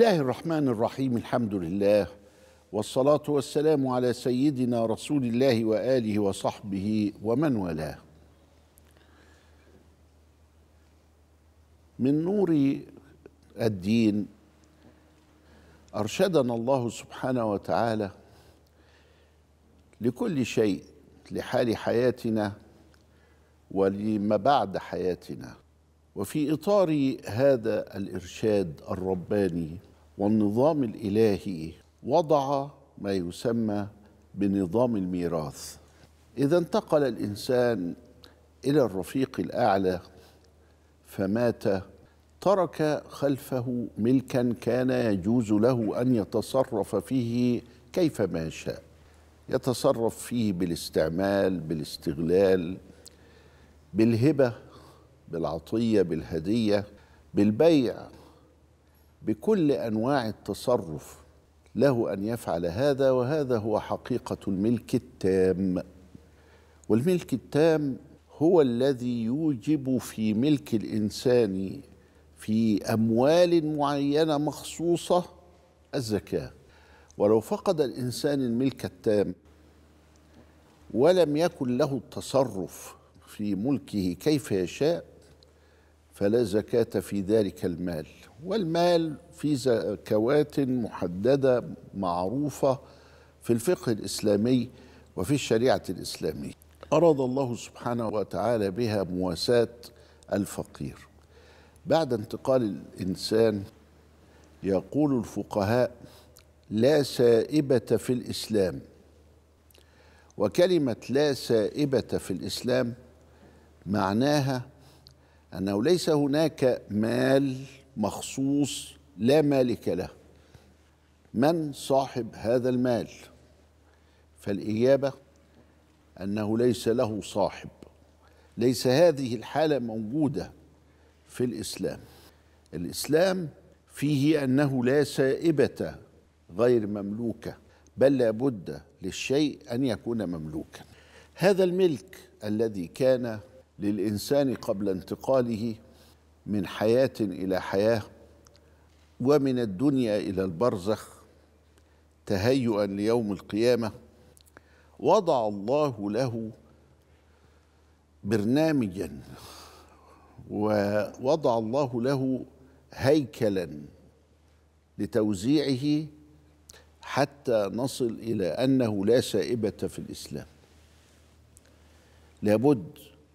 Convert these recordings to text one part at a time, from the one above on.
الله الرحمن الرحيم الحمد لله والصلاة والسلام على سيدنا رسول الله وآله وصحبه ومن والاه من نور الدين أرشدنا الله سبحانه وتعالى لكل شيء لحال حياتنا ولما بعد حياتنا وفي اطار هذا الارشاد الرباني والنظام الالهي وضع ما يسمى بنظام الميراث اذا انتقل الانسان الى الرفيق الاعلى فمات ترك خلفه ملكا كان يجوز له ان يتصرف فيه كيفما شاء يتصرف فيه بالاستعمال بالاستغلال بالهبه بالعطيه بالهديه بالبيع بكل انواع التصرف له ان يفعل هذا وهذا هو حقيقه الملك التام والملك التام هو الذي يوجب في ملك الانسان في اموال معينه مخصوصه الزكاه ولو فقد الانسان الملك التام ولم يكن له التصرف في ملكه كيف يشاء فلا زكاه في ذلك المال والمال في زكوات محددة معروفة في الفقه الإسلامي وفي الشريعة الإسلامية أراد الله سبحانه وتعالى بها مواساة الفقير بعد انتقال الإنسان يقول الفقهاء لا سائبة في الإسلام وكلمة لا سائبة في الإسلام معناها أنه ليس هناك مال مخصوص لا مالك له من صاحب هذا المال فالاجابه انه ليس له صاحب ليس هذه الحاله موجوده في الاسلام الاسلام فيه انه لا سائبه غير مملوكه بل لابد للشيء ان يكون مملوكا هذا الملك الذي كان للانسان قبل انتقاله من حياه الى حياه ومن الدنيا الى البرزخ تهيئا ليوم القيامه وضع الله له برنامجا ووضع الله له هيكلا لتوزيعه حتى نصل الى انه لا سائبه في الاسلام لابد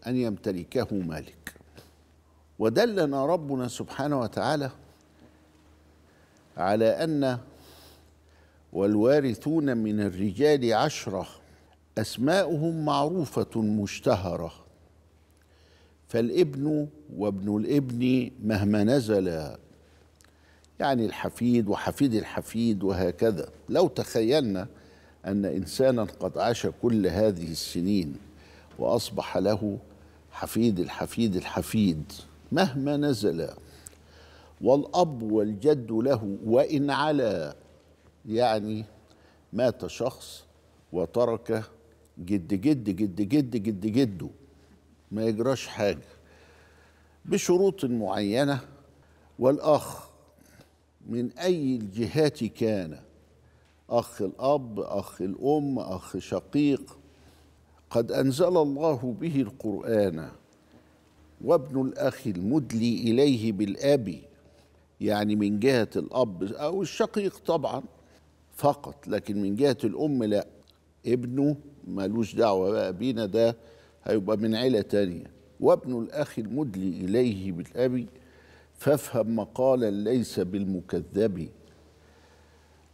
ان يمتلكه مالك ودلنا ربنا سبحانه وتعالى على ان والوارثون من الرجال عشره اسماؤهم معروفه مشتهره فالابن وابن الابن مهما نزل يعني الحفيد وحفيد الحفيد وهكذا لو تخيلنا ان انسانا قد عاش كل هذه السنين واصبح له حفيد الحفيد الحفيد مهما نزل والأب والجد له وإن علا يعني مات شخص وترك جد جد جد جد جد جده ما يجراش حاجة بشروط معينة والأخ من أي الجهات كان أخ الأب أخ الأم أخ شقيق قد أنزل الله به القرآن وابن الأخ المدلي إليه بالآب يعني من جهة الأب أو الشقيق طبعا فقط لكن من جهة الأم لا ابنه ملوش دعوة بقى بينا ده هيبقى من عيلة تانية وابن الأخ المدلي إليه بالأب فافهم مقالا ليس بالمكذب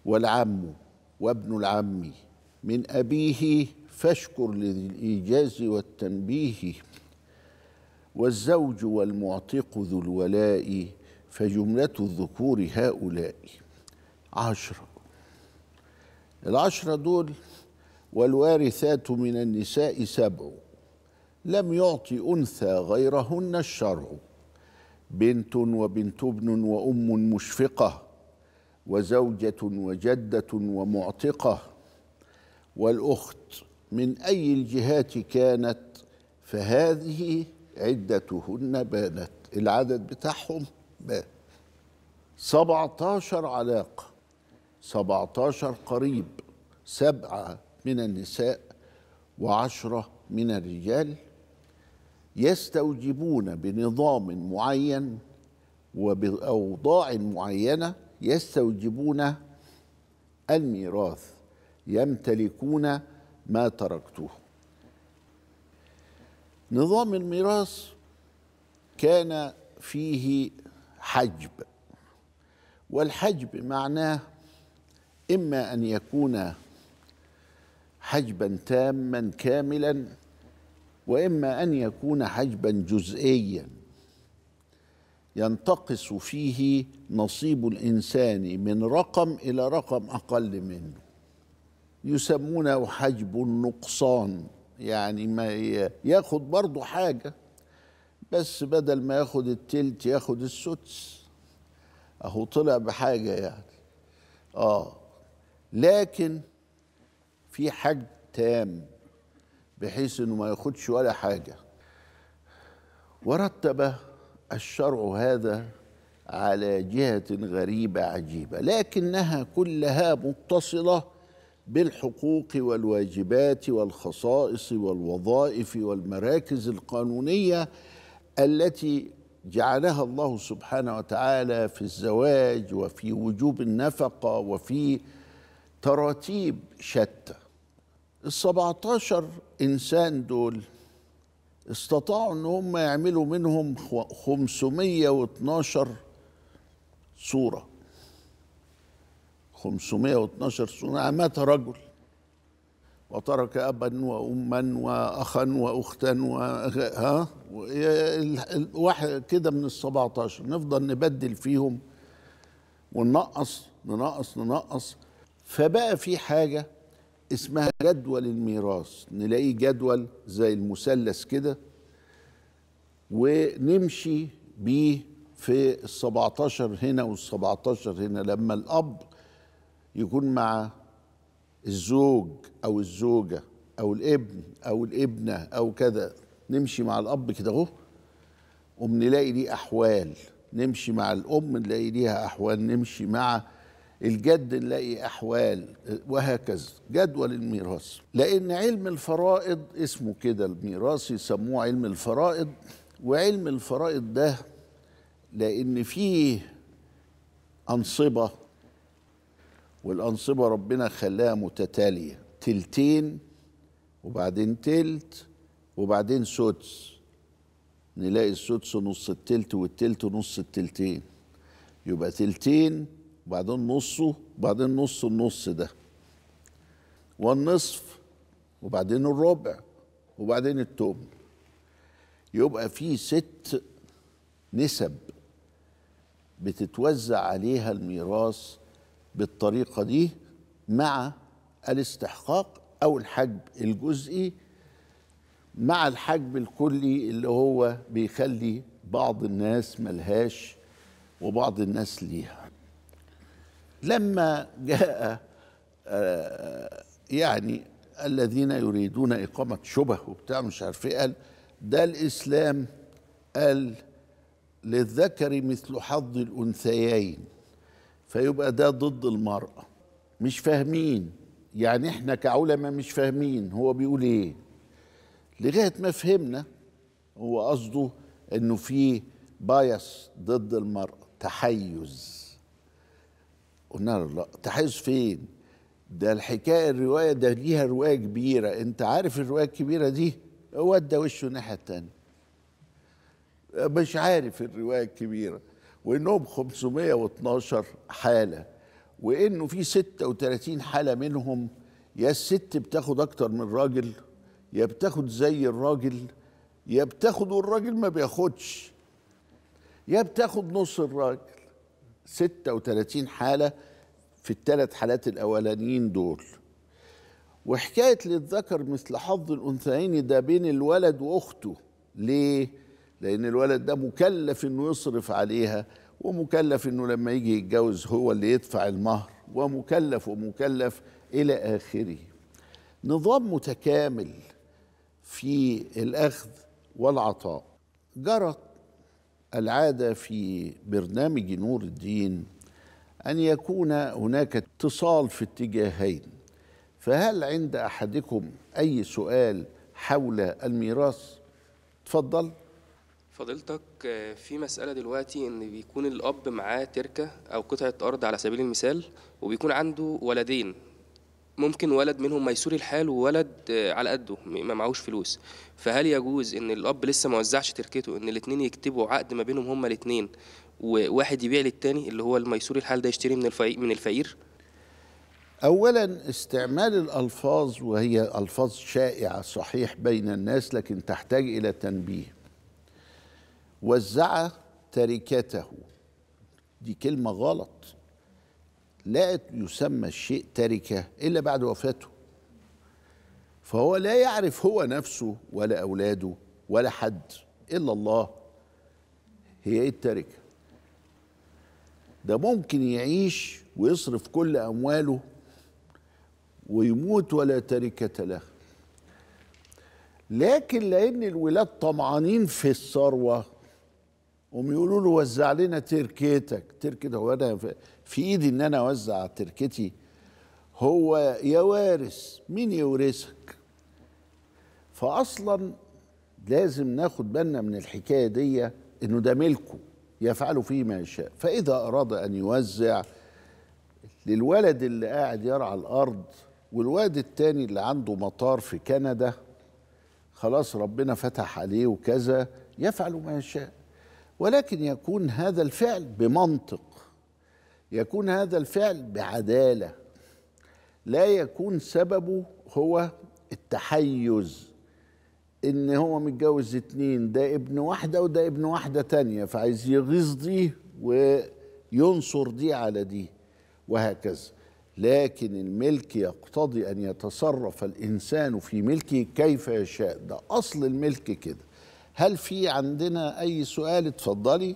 والعم وابن العم من أبيه فاشكر لذي الإيجاز والتنبيه والزوج والمعتق ذو الولاء فجملة الذكور هؤلاء عشرة العشرة دول والوارثات من النساء سبع لم يعطي أنثى غيرهن الشرع بنت وبنت ابن وأم مشفقة وزوجة وجدة ومعتقة والأخت من أي الجهات كانت فهذه عدتهن بانت العدد بتاعهم بان 17 علاقة 17 قريب سبعة من النساء وعشرة من الرجال يستوجبون بنظام معين وبأوضاع معينة يستوجبون الميراث يمتلكون ما تركته نظام الميراث كان فيه حجب والحجب معناه اما ان يكون حجبا تاما كاملا واما ان يكون حجبا جزئيا ينتقص فيه نصيب الانسان من رقم الى رقم اقل منه يسمونه حجب النقصان يعني ما ياخد برضه حاجه بس بدل ما ياخد التلت ياخد السدس اهو طلع بحاجه يعني اه لكن في حج تام بحيث انه ما ياخدش ولا حاجه ورتب الشرع هذا على جهه غريبه عجيبه لكنها كلها متصله بالحقوق والواجبات والخصائص والوظائف والمراكز القانونيه التي جعلها الله سبحانه وتعالى في الزواج وفي وجوب النفقه وفي تراتيب شتى السبعتاشر انسان دول استطاعوا ان هم يعملوا منهم 512 صوره 512 سنة مات رجل وترك أبا وأما وأخا وأختا و... ها واحد كده من ال 17 نفضل نبدل فيهم وننقص ننقص ننقص فبقى في حاجة اسمها جدول الميراث نلاقيه جدول زي المثلث كده ونمشي بيه في ال 17 هنا وال 17 هنا لما الأب يكون مع الزوج او الزوجه او الابن او الابنه او كذا نمشي مع الاب كده اهو وبنلاقي ليه احوال نمشي مع الام نلاقي ليها احوال نمشي مع الجد نلاقي احوال وهكذا جدول الميراث لان علم الفرائض اسمه كده الميراث يسموه علم الفرائض وعلم الفرائض ده لان فيه انصبه والأنصبة ربنا خلاها متتالية تلتين وبعدين تلت وبعدين سدس نلاقي السدس نص التلت والتلت نص التلتين يبقى تلتين وبعدين نصه وبعدين نص النص ده والنصف وبعدين الربع وبعدين التمن يبقى في ست نسب بتتوزع عليها الميراث بالطريقة دي مع الاستحقاق أو الحجب الجزئي مع الحجب الكلي اللي هو بيخلي بعض الناس ملهاش وبعض الناس ليها لما جاء آه، يعني الذين يريدون إقامة شبه وبتاع مش عارف إيه قال ده الإسلام قال للذكر مثل حظ الأنثيين فيبقى ده ضد المرأة مش فاهمين يعني احنا كعلماء مش فاهمين هو بيقول ايه لغاية ما فهمنا هو قصده انه في بايس ضد المرأة تحيز قلنا له لا تحيز فين ده الحكاية الرواية ده ليها رواية كبيرة انت عارف الرواية الكبيرة دي ودى وشه الناحية التانية مش عارف الرواية الكبيرة وانهم 512 حاله وانه في 36 حاله منهم يا الست بتاخد اكتر من راجل يا بتاخد زي الراجل يا بتاخد والراجل ما بياخدش يا بتاخد نص الراجل 36 حاله في الثلاث حالات الاولانيين دول وحكايه للذكر مثل حظ الانثيين ده بين الولد واخته ليه لأن الولد ده مكلف إنه يصرف عليها ومكلف إنه لما يجي يتجوز هو اللي يدفع المهر ومكلف ومكلف إلى آخره نظام متكامل في الأخذ والعطاء جرت العادة في برنامج نور الدين أن يكون هناك اتصال في اتجاهين فهل عند أحدكم أي سؤال حول الميراث؟ تفضل فضلتك آه، في مسألة دلوقتي إن بيكون الأب معاه تركة أو قطعة أرض على سبيل المثال وبيكون عنده ولدين ممكن ولد منهم ميسور الحال وولد آه، على قده ما معهوش فلوس فهل يجوز ان الاب لسه ما وزعش تركته ان الاتنين يكتبوا عقد ما بينهم هما الاتنين وواحد يبيع للتاني اللي هو الميسور الحال ده يشتري من الفقير من الفقير اولا استعمال الالفاظ وهي الفاظ شائعه صحيح بين الناس لكن تحتاج الى تنبيه وزع تركته دي كلمة غلط لا يسمى الشيء تركة إلا بعد وفاته فهو لا يعرف هو نفسه ولا أولاده ولا حد إلا الله هي إيه التركة ده ممكن يعيش ويصرف كل أمواله ويموت ولا تركة له لكن لأن الولاد طمعانين في الثروة يقولوا له وزع لنا تركيتك تركي ده هو انا في ايدي ان انا اوزع تركتي هو يا وارث مين يورثك فاصلا لازم ناخد بالنا من الحكايه دي انه ده ملكه يفعل فيه ما يشاء فاذا اراد ان يوزع للولد اللي قاعد يرعى الارض والواد التاني اللي عنده مطار في كندا خلاص ربنا فتح عليه وكذا يفعل ما يشاء ولكن يكون هذا الفعل بمنطق يكون هذا الفعل بعداله لا يكون سببه هو التحيز ان هو متجوز اتنين ده ابن واحده وده ابن واحده تانيه فعايز يغيظ دي وينصر دي على دي وهكذا لكن الملك يقتضي ان يتصرف الانسان في ملكه كيف يشاء ده اصل الملك كده هل في عندنا أي سؤال اتفضلي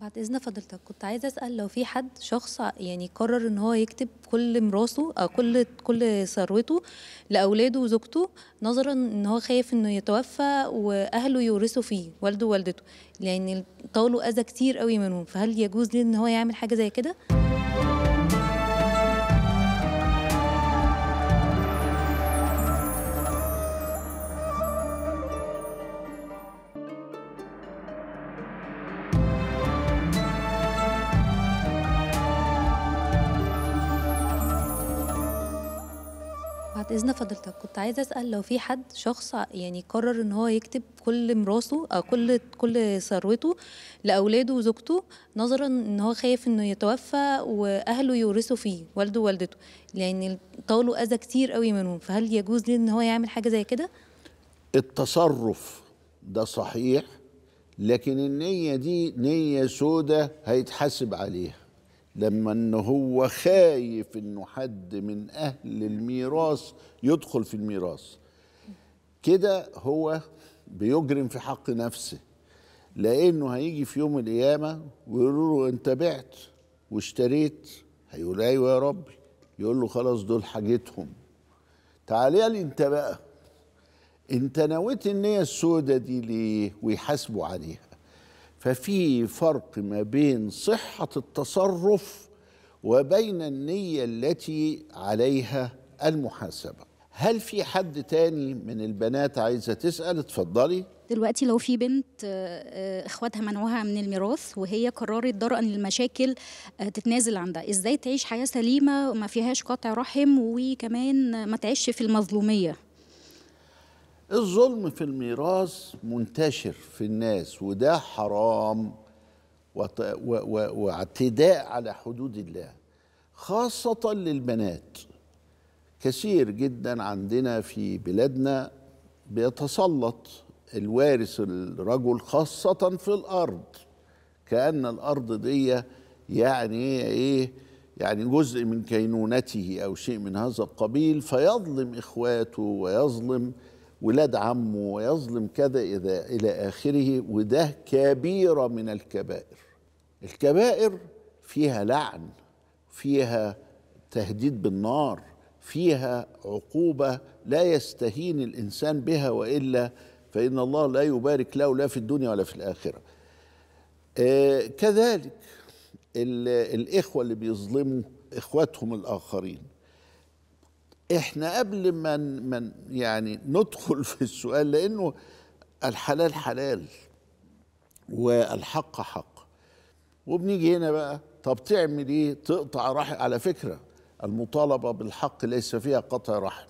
بعد إذن فضلتك كنت عايزة أسأل لو في حد شخص يعني قرر إن هو يكتب كل مراسه أو آه، كل كل ثروته لأولاده وزوجته نظرا إن هو خايف إنه يتوفى وأهله يورثوا فيه والده ووالدته لأن يعني طالوا أذى كتير قوي منهم فهل يجوز ليه إن هو يعمل حاجة زي كده؟ باذن فضلتك كنت عايزه اسال لو في حد شخص يعني قرر ان هو يكتب كل مراسه او كل كل ثروته لاولاده وزوجته نظرا ان هو خايف انه يتوفى واهله يورثوا فيه والده ووالدته لان يعني طالوا اذى كتير قوي منهم فهل يجوز ليه ان هو يعمل حاجه زي كده التصرف ده صحيح لكن النيه دي نيه سودة هيتحاسب عليها لما ان هو خايف انه حد من اهل الميراث يدخل في الميراث كده هو بيجرم في حق نفسه لانه هيجي في يوم القيامه ويقولوا له انت بعت واشتريت هيقول ايوه يا ربي يقول له خلاص دول حاجتهم تعالى لي انت بقى انت نويت النيه السوداء دي ليه ويحاسبوا عليها ففي فرق ما بين صحة التصرف وبين النية التي عليها المحاسبة هل في حد تاني من البنات عايزة تسأل اتفضلي دلوقتي لو في بنت آه، آه، اخواتها منعوها من الميراث وهي قررت درءا للمشاكل آه، تتنازل عندها ازاي تعيش حياه سليمه ما فيهاش قطع رحم وكمان ما تعيش في المظلوميه الظلم في الميراث منتشر في الناس وده حرام واعتداء على حدود الله خاصة للبنات كثير جدا عندنا في بلادنا بيتسلط الوارث الرجل خاصة في الأرض كأن الأرض دي يعني إيه يعني جزء من كينونته أو شيء من هذا القبيل فيظلم إخواته ويظلم ولاد عمه ويظلم كذا إذا إلى آخره وده كبيرة من الكبائر الكبائر فيها لعن فيها تهديد بالنار فيها عقوبة لا يستهين الإنسان بها وإلا فإن الله لا يبارك له لا في الدنيا ولا في الآخرة آه كذلك الإخوة اللي بيظلموا إخواتهم الآخرين احنا قبل ما من يعني ندخل في السؤال لانه الحلال حلال والحق حق وبنيجي هنا بقى طب تعمل ايه تقطع رحم على فكره المطالبه بالحق ليس فيها قطع رحم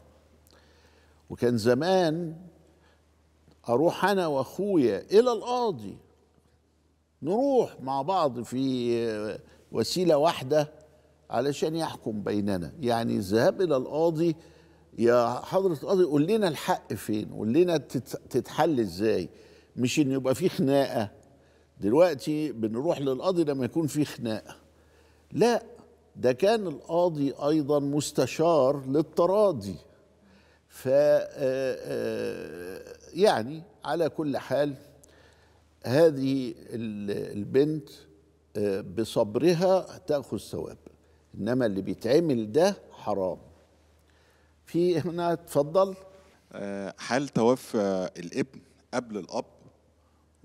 وكان زمان اروح انا واخويا الى القاضي نروح مع بعض في وسيله واحده علشان يحكم بيننا يعني الذهاب إلى القاضي يا حضرة القاضي قول لنا الحق فين قول لنا تتحل إزاي مش إن يبقى في خناقة دلوقتي بنروح للقاضي لما يكون في خناقة لا ده كان القاضي أيضا مستشار للتراضي ف يعني على كل حال هذه البنت بصبرها تاخذ ثواب انما اللي بيتعمل ده حرام في هنا اتفضل آه، هل توفى الابن قبل الاب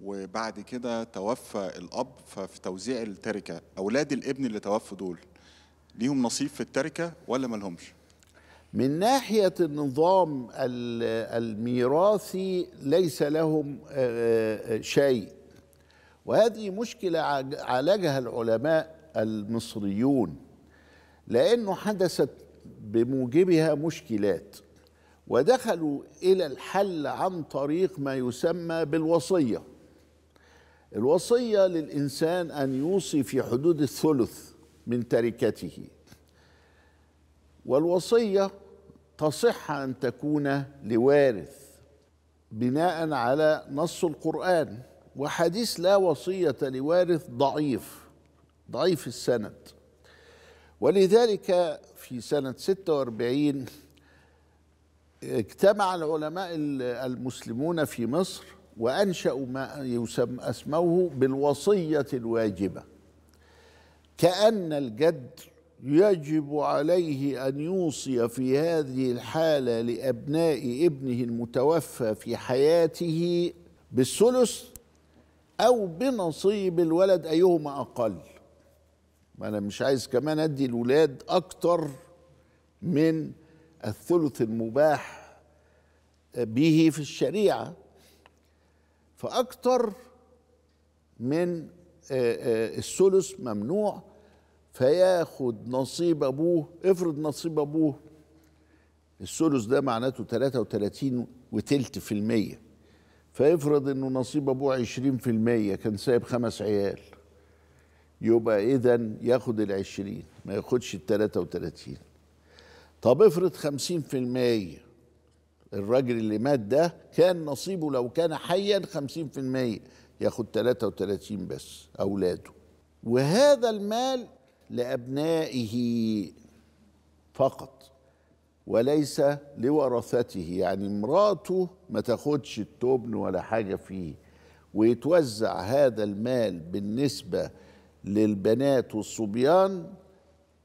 وبعد كده توفى الاب ففي توزيع التركه اولاد الابن اللي توفوا دول ليهم نصيب في التركه ولا ما لهمش من ناحيه النظام الميراثي ليس لهم آه، آه، شيء وهذه مشكله عالجها العلماء المصريون لأنه حدثت بموجبها مشكلات ودخلوا إلى الحل عن طريق ما يسمى بالوصية الوصية للإنسان أن يوصي في حدود الثلث من تركته والوصية تصح أن تكون لوارث بناء على نص القرآن وحديث لا وصية لوارث ضعيف ضعيف السند ولذلك في سنة 46 اجتمع العلماء المسلمون في مصر وأنشأوا ما يسمى أسموه بالوصية الواجبة كأن الجد يجب عليه أن يوصي في هذه الحالة لأبناء ابنه المتوفى في حياته بالثلث أو بنصيب الولد أيهما أقل ما انا مش عايز كمان ادي الولاد اكتر من الثلث المباح به في الشريعه فاكتر من آه، آه، الثلث ممنوع فياخد نصيب ابوه افرض نصيب ابوه الثلث ده معناته 33 وتلت في المية فيفرض انه نصيب ابوه 20 في المية كان سايب خمس عيال يبقى اذا ياخد ال 20 ما ياخدش ال 33 طب افرض 50% الراجل اللي مات ده كان نصيبه لو كان حيا 50% ياخد 33 بس اولاده وهذا المال لابنائه فقط وليس لورثته يعني مراته ما تاخدش التبن ولا حاجه فيه ويتوزع هذا المال بالنسبه للبنات والصبيان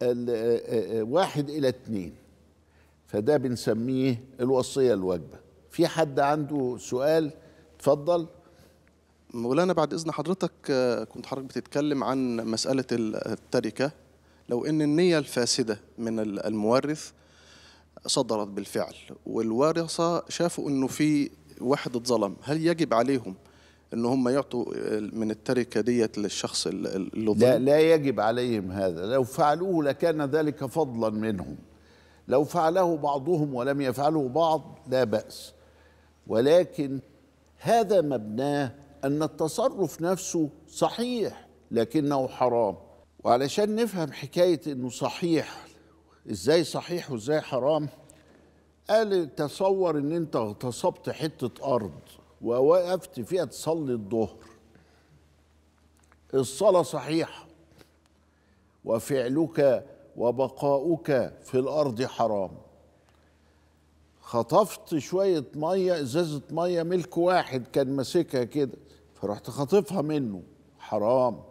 آه، آه، آه، واحد إلى اتنين فده بنسميه الوصية الواجبة في حد عنده سؤال اتفضل مولانا بعد إذن حضرتك كنت حضرتك بتتكلم عن مسألة التركة لو إن النية الفاسدة من المورث صدرت بالفعل والورثة شافوا إنه في واحد اتظلم هل يجب عليهم ان هم يعطوا من التركه ديت للشخص اللي لا لا يجب عليهم هذا لو فعلوه لكان ذلك فضلا منهم لو فعله بعضهم ولم يفعله بعض لا باس ولكن هذا مبناه ان التصرف نفسه صحيح لكنه حرام وعلشان نفهم حكايه انه صحيح ازاي صحيح وازاي حرام قال تصور ان انت اغتصبت حته ارض ووقفت فيها تصلي الظهر الصلاة صحيحة وفعلك وبقاؤك في الأرض حرام خطفت شوية مية إزازة مية ملك واحد كان ماسكها كده فرحت خاطفها منه حرام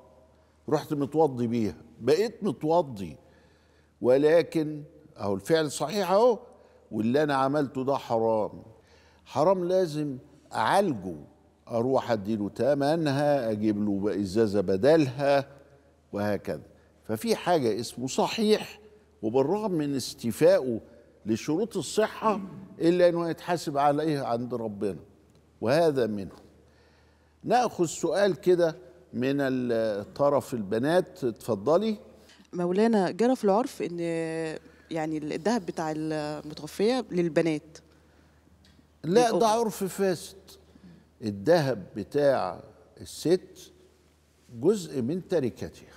رحت متوضي بيها بقيت متوضي ولكن اهو الفعل صحيح اهو واللي انا عملته ده حرام حرام لازم اعالجه اروح اديله تمنها اجيب له ازازه بدلها وهكذا ففي حاجه اسمه صحيح وبالرغم من استيفائه لشروط الصحه الا انه يتحاسب عليها عند ربنا وهذا منه ناخذ سؤال كده من الطرف البنات اتفضلي مولانا جرى في العرف ان يعني الذهب بتاع المتوفيه للبنات لا ده عرف فاسد الذهب بتاع الست جزء من تركتها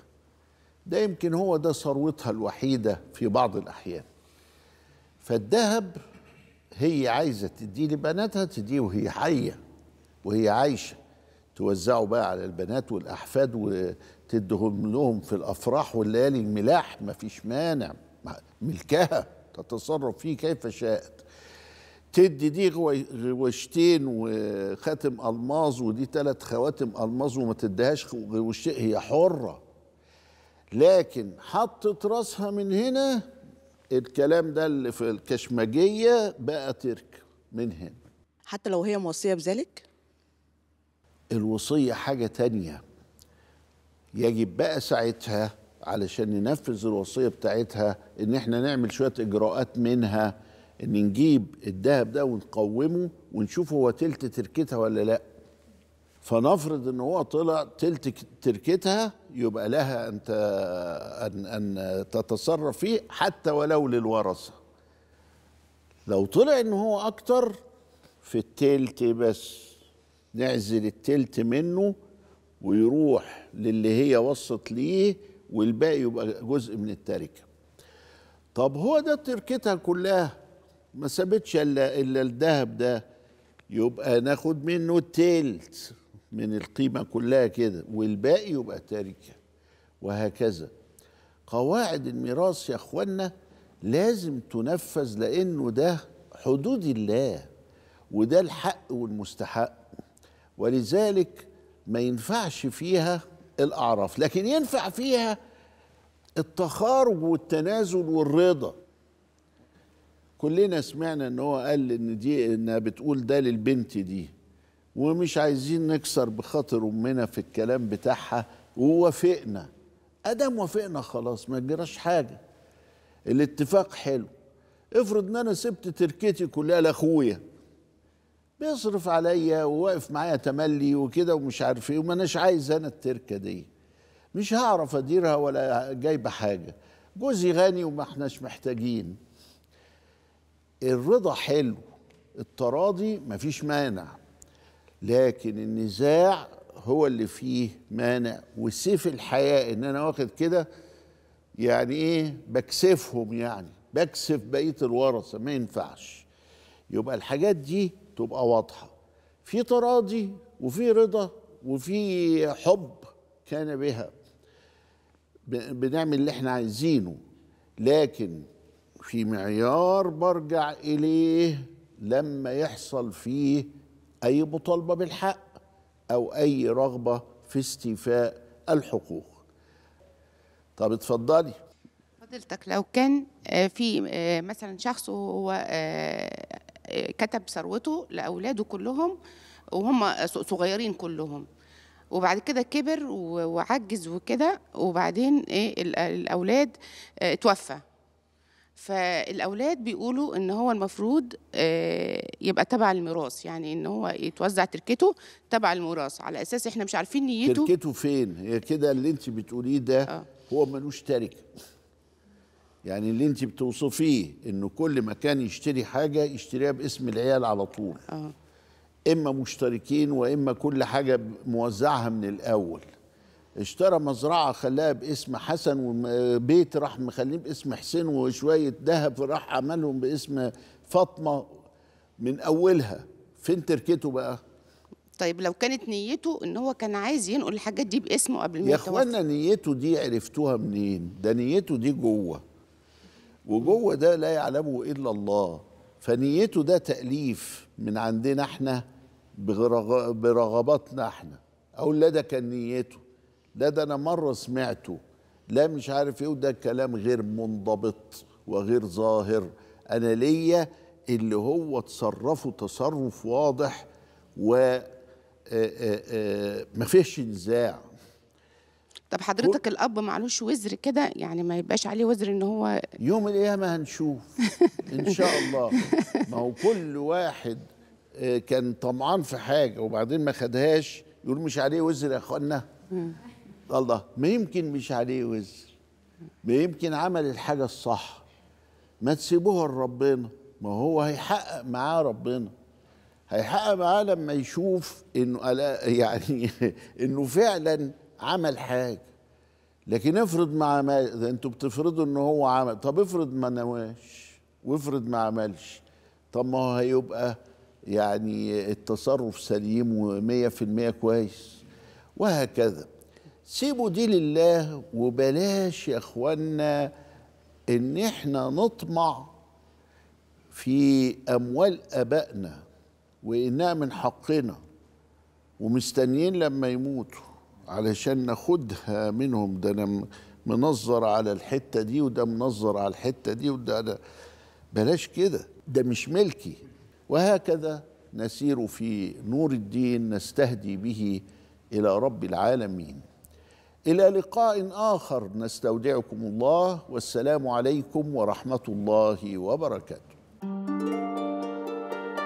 ده يمكن هو ده ثروتها الوحيده في بعض الاحيان فالذهب هي عايزه تديه لبناتها تديه وهي حيه وهي عايشه توزعه بقى على البنات والاحفاد وتدهم لهم في الافراح والليالي الملاح مفيش مانع ملكها تتصرف فيه كيف شاءت تدي دي غوشتين وخاتم الماظ ودي ثلاث خواتم الماظ وما تديهاش غوشتين هي حره لكن حطت راسها من هنا الكلام ده اللي في الكشمجيه بقى ترك من هنا حتى لو هي موصيه بذلك الوصيه حاجه تانية يجب بقى ساعتها علشان ننفذ الوصيه بتاعتها ان احنا نعمل شويه اجراءات منها ان نجيب الذهب ده ونقومه ونشوف هو تلت تركتها ولا لا فنفرض ان هو طلع تلت تركتها يبقى لها ان ان ان تتصرف فيه حتى ولو للورثه لو طلع ان هو اكتر في التلت بس نعزل التلت منه ويروح للي هي وصت ليه والباقي يبقى جزء من التركه طب هو ده تركتها كلها ما سابتش الا الا الذهب ده يبقى ناخد منه تلت من القيمه كلها كده والباقي يبقى تركه وهكذا قواعد الميراث يا اخوانا لازم تنفذ لانه ده حدود الله وده الحق والمستحق ولذلك ما ينفعش فيها الاعراف لكن ينفع فيها التخارج والتنازل والرضا كلنا سمعنا ان هو قال ان دي انها بتقول ده للبنت دي ومش عايزين نكسر بخاطر امنا في الكلام بتاعها ووافقنا ادم وافقنا خلاص ما جراش حاجه الاتفاق حلو افرض ان انا سبت تركتي كلها لاخويا بيصرف عليا وواقف معايا تملي وكده ومش عارف ايه وماناش عايز انا التركه دي مش هعرف اديرها ولا جايبه حاجه جوزي غني وما احناش محتاجين الرضا حلو التراضي مفيش مانع لكن النزاع هو اللي فيه مانع وسيف الحياة ان انا واخد كده يعني ايه بكسفهم يعني بكسف بقية الورثة ما ينفعش يبقى الحاجات دي تبقى واضحة في تراضي وفي رضا وفي حب كان بها بنعمل اللي احنا عايزينه لكن في معيار برجع إليه لما يحصل فيه أي مطالبة بالحق أو أي رغبة في استيفاء الحقوق طب اتفضلي حضرتك لو كان آه، في آه، مثلا شخص وهو آه، كتب ثروته لأولاده كلهم وهم صغيرين كلهم وبعد كده كبر وعجز وكده وبعدين ايه الاولاد توفى فالاولاد بيقولوا ان هو المفروض آه، يبقى تبع الميراث يعني ان هو يتوزع تركته تبع الميراث على اساس احنا مش عارفين نيته تركته فين هي كده اللي انت بتقوليه ده آه. هو ملوش تركه يعني اللي انت بتوصفيه انه كل ما كان يشتري حاجه يشتريها باسم العيال على طول آه. اما مشتركين واما كل حاجه موزعها من الاول اشترى مزرعة خلاها باسم حسن وبيت راح مخليه باسم حسين وشوية ذهب راح عملهم باسم فاطمة من أولها فين تركته بقى؟ طيب لو كانت نيته ان هو كان عايز ينقل الحاجات دي باسمه قبل ما يا اخوانا نيته دي عرفتوها منين؟ ده نيته دي جوه وجوه ده لا يعلمه الا الله فنيته ده تاليف من عندنا احنا برغباتنا احنا او لا ده كان نيته ده ده انا مره سمعته لا مش عارف ايه وده كلام غير منضبط وغير ظاهر انا ليا اللي هو تصرفه تصرف واضح و آه، آه، آه، مفيش نزاع طب حضرتك و... الاب معلوش وزر كده يعني ما يبقاش عليه وزر ان هو يوم القيامه هنشوف ان شاء الله ما هو كل واحد كان طمعان في حاجه وبعدين ما خدهاش يقول مش عليه وزر يا اخوانا الله ما يمكن مش عليه وزر ما يمكن عمل الحاجة الصح ما تسيبوها لربنا ما هو هيحقق معاه ربنا هيحقق معاه لما يشوف انه يعني انه فعلا عمل حاجه لكن افرض ما عمل انتوا بتفرضوا ان هو عمل طب افرض ما نواش وافرض ما عملش طب ما هو هيبقى يعني التصرف سليم و100% كويس وهكذا سيبوا دي لله وبلاش يا اخوانا ان احنا نطمع في اموال ابائنا وانها من حقنا ومستنيين لما يموتوا علشان ناخدها منهم ده انا منظر على الحته دي وده منظر على الحته دي وده أنا بلاش كده ده مش ملكي وهكذا نسير في نور الدين نستهدي به الى رب العالمين الى لقاء اخر نستودعكم الله والسلام عليكم ورحمه الله وبركاته